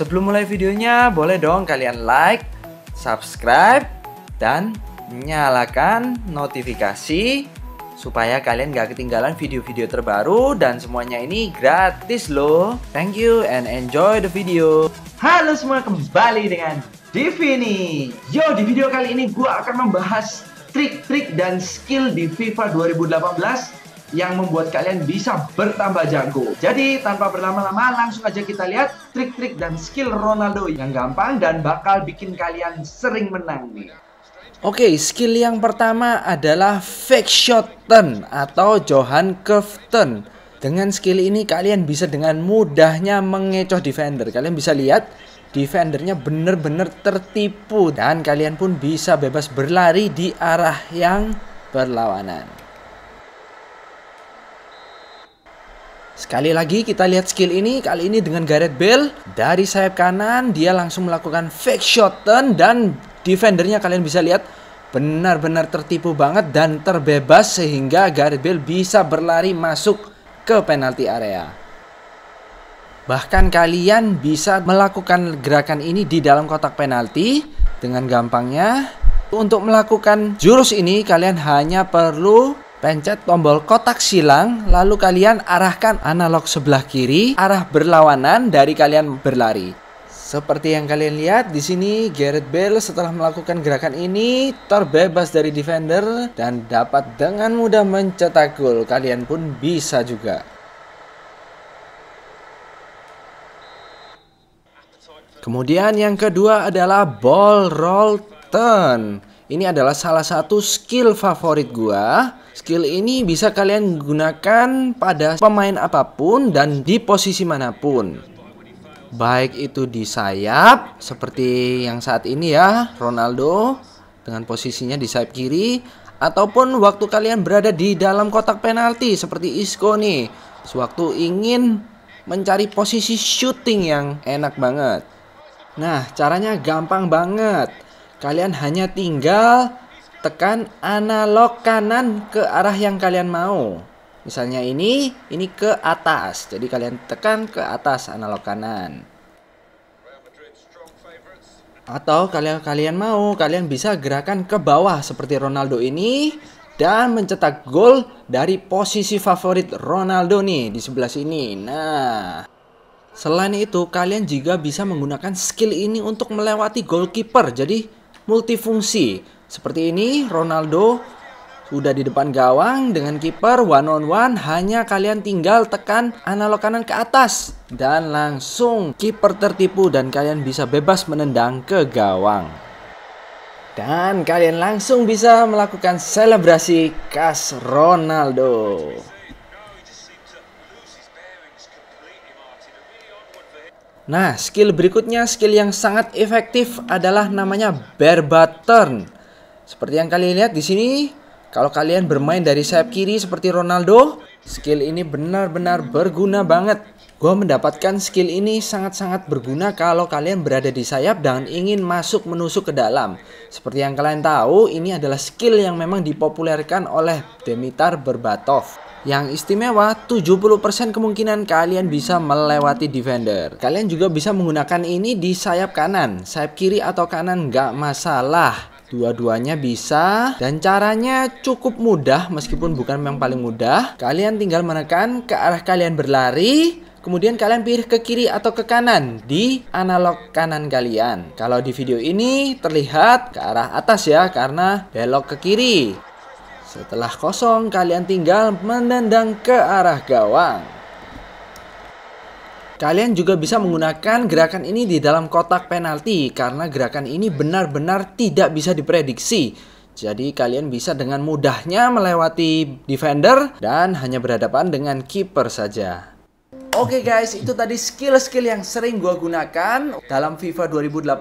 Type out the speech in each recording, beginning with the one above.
Sebelum mulai videonya, boleh dong kalian like, subscribe, dan nyalakan notifikasi supaya kalian gak ketinggalan video-video terbaru dan semuanya ini gratis loh. Thank you and enjoy the video. Halo semua kembali dengan Divini. Yo di video kali ini gue akan membahas trik-trik dan skill di FIFA 2018 yang membuat kalian bisa bertambah jago. Jadi tanpa berlama-lama langsung aja kita lihat trik-trik dan skill Ronaldo yang gampang dan bakal bikin kalian sering menang nih. Oke, okay, skill yang pertama adalah fake shot turn atau Johan curve turn. Dengan skill ini kalian bisa dengan mudahnya mengecoh defender. Kalian bisa lihat defendernya benar-benar tertipu dan kalian pun bisa bebas berlari di arah yang berlawanan. Sekali lagi kita lihat skill ini kali ini dengan Gareth Bale dari sayap kanan dia langsung melakukan fake shot turn dan defendernya kalian bisa lihat benar-benar tertipu banget dan terbebas sehingga Gareth Bale bisa berlari masuk ke penalti area. Bahkan kalian bisa melakukan gerakan ini di dalam kotak penalti dengan gampangnya. Untuk melakukan jurus ini kalian hanya perlu Pencet tombol kotak silang, lalu kalian arahkan analog sebelah kiri, arah berlawanan dari kalian berlari. Seperti yang kalian lihat di sini, Gareth Bale setelah melakukan gerakan ini terbebas dari defender dan dapat dengan mudah mencetak gol. Kalian pun bisa juga. Kemudian yang kedua adalah ball roll turn. Ini adalah salah satu skill favorit gua Skill ini bisa kalian gunakan pada pemain apapun dan di posisi manapun. Baik itu di sayap seperti yang saat ini ya, Ronaldo dengan posisinya di sayap kiri ataupun waktu kalian berada di dalam kotak penalti seperti Isco nih. Sewaktu ingin mencari posisi shooting yang enak banget. Nah, caranya gampang banget. Kalian hanya tinggal tekan analog kanan ke arah yang kalian mau. Misalnya ini, ini ke atas. Jadi kalian tekan ke atas analog kanan. Atau kalian kalian mau, kalian bisa gerakan ke bawah seperti Ronaldo ini dan mencetak gol dari posisi favorit Ronaldo nih di sebelah sini. Nah, selain itu kalian juga bisa menggunakan skill ini untuk melewati goalkeeper. Jadi multifungsi seperti ini Ronaldo sudah di depan gawang dengan kiper one on one hanya kalian tinggal tekan analog kanan ke atas dan langsung kiper tertipu dan kalian bisa bebas menendang ke gawang. Dan kalian langsung bisa melakukan selebrasi khas Ronaldo. Nah, skill berikutnya, skill yang sangat efektif adalah namanya bear button. Seperti yang kalian lihat di sini, kalau kalian bermain dari sayap kiri seperti Ronaldo, skill ini benar-benar berguna banget. Gua mendapatkan skill ini sangat-sangat berguna kalau kalian berada di sayap dan ingin masuk menusuk ke dalam. Seperti yang kalian tahu, ini adalah skill yang memang dipopulerkan oleh Demitar Berbatov. Yang istimewa, 70% kemungkinan kalian bisa melewati defender. Kalian juga bisa menggunakan ini di sayap kanan, sayap kiri atau kanan gak masalah. Dua-duanya bisa dan caranya cukup mudah meskipun bukan yang paling mudah. Kalian tinggal menekan ke arah kalian berlari Kemudian kalian pilih ke kiri atau ke kanan di analog kanan kalian. Kalau di video ini terlihat ke arah atas ya karena belok ke kiri. Setelah kosong kalian tinggal menendang ke arah gawang. Kalian juga bisa menggunakan gerakan ini di dalam kotak penalti karena gerakan ini benar-benar tidak bisa diprediksi. Jadi kalian bisa dengan mudahnya melewati defender dan hanya berhadapan dengan kiper saja. Oke okay guys, itu tadi skill-skill yang sering gue gunakan dalam FIFA 2018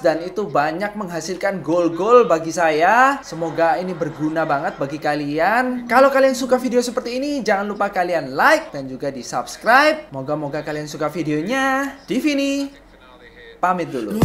dan itu banyak menghasilkan gol-gol bagi saya. Semoga ini berguna banget bagi kalian. Kalau kalian suka video seperti ini, jangan lupa kalian like dan juga di subscribe. Moga-moga kalian suka videonya. Divini, pamit dulu.